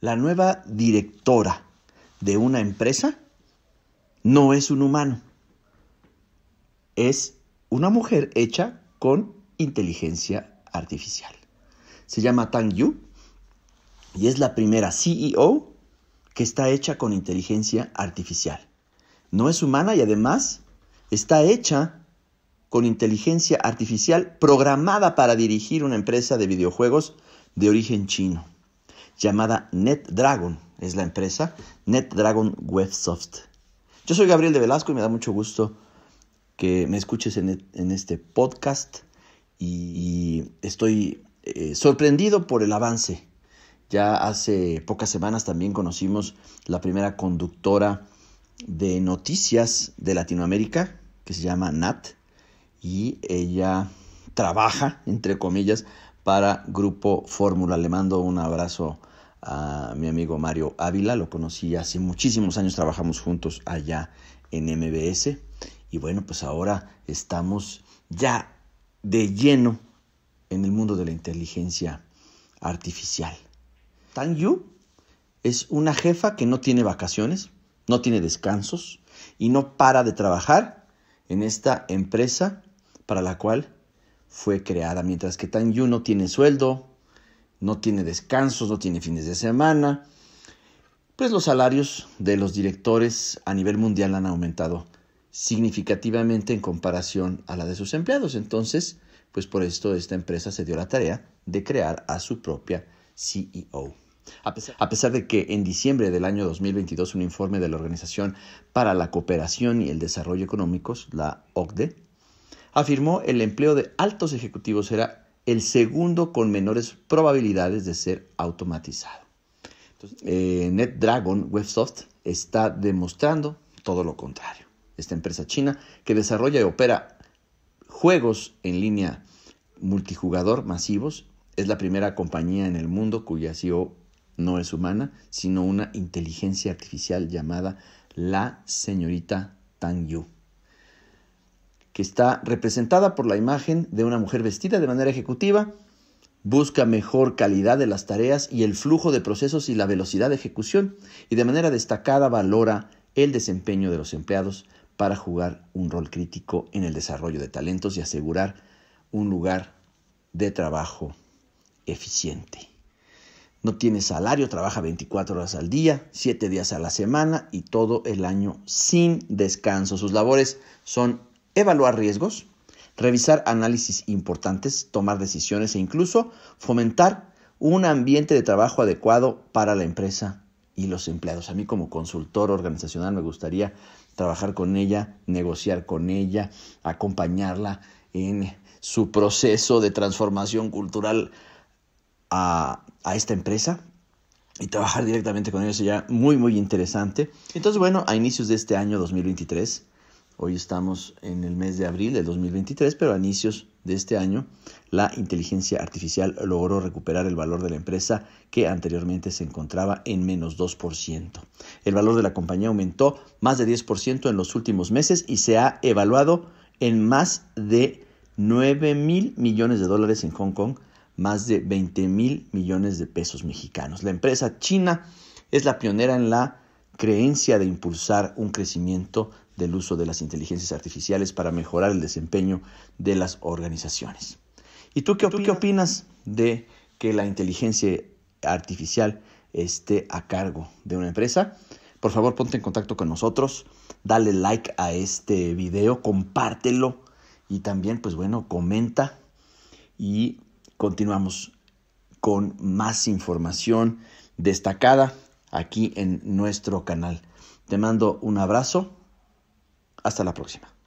La nueva directora de una empresa no es un humano, es una mujer hecha con inteligencia artificial. Se llama Tang Yu y es la primera CEO que está hecha con inteligencia artificial. No es humana y además está hecha con inteligencia artificial programada para dirigir una empresa de videojuegos de origen chino llamada NetDragon, es la empresa, NetDragon Websoft. Yo soy Gabriel de Velasco y me da mucho gusto que me escuches en, e-, este podcast y, estoy eh, sorprendido por el avance. Ya hace pocas semanas también conocimos la primera conductora de noticias de Latinoamérica, que se llama Nat, y ella trabaja, entre comillas, para Grupo Fórmula. Le mando un abrazo a mi amigo Mario Ávila, lo conocí hace muchísimos años, trabajamos juntos allá en MBS y bueno, pues ahora estamos ya de lleno en el mundo de la inteligencia artificial. Tan Yu es una jefa que no tiene vacaciones, no tiene descansos y no para de trabajar en esta empresa para la cual fue creada, mientras que Tan no tiene sueldo, no tiene descansos, no tiene fines de semana, pues los salarios de los directores a nivel mundial han aumentado significativamente en comparación a la de sus empleados. Entonces, pues por esto esta empresa se dio la tarea de crear a su propia CEO. A pesar, a pesar, de que en diciembre del año 2022 un informe de la Organización para la Cooperación y el Desarrollo Económicos, la OCDE, afirmó el empleo de altos ejecutivos era el segundo con menores probabilidades de ser automatizado. Eh, NetDragon WebSoft está demostrando todo lo contrario. Esta empresa china que desarrolla y opera juegos en línea multijugador masivos es la primera compañía en el mundo cuya CEO no es humana, sino una inteligencia artificial llamada la señorita Tang Yu que está representada por la imagen de una mujer vestida de manera ejecutiva, busca mejor calidad de las tareas y el flujo de procesos y la velocidad de ejecución, y de manera destacada valora el desempeño de los empleados para jugar un rol crítico en el desarrollo de talentos y asegurar un lugar de trabajo eficiente. No tiene salario, trabaja 24 horas al día, 7 días a la semana y todo el año sin descanso. Sus labores son evaluar riesgos, revisar análisis importantes, tomar decisiones e incluso fomentar un ambiente de trabajo adecuado para la empresa y los empleados. A mí como consultor organizacional me gustaría trabajar con ella, negociar con ella, acompañarla en su proceso de transformación cultural a, esta empresa y trabajar directamente con ella sería muy, muy interesante. Entonces, bueno, a inicios de este año 2023 Hoy estamos en el mes de abril del 2023, pero a inicios de este año, la inteligencia artificial logró recuperar el valor de la empresa que anteriormente se encontraba en menos 2%. El valor de la compañía aumentó más de 10% en los últimos meses y se ha evaluado en más de 9 mil millones de dólares en Hong Kong, más de 20 mil millones de pesos mexicanos. La empresa china es la pionera en la creencia de impulsar un crecimiento del uso de las inteligencias artificiales para mejorar el desempeño de las organizaciones. ¿Y tú qué, qué opinas de que la inteligencia artificial esté a cargo de una empresa? Por favor, ponte en contacto con nosotros, dale like a este video, compártelo y también, pues bueno, comenta y continuamos con más información destacada aquí en nuestro canal. Te mando un abrazo hasta la próxima.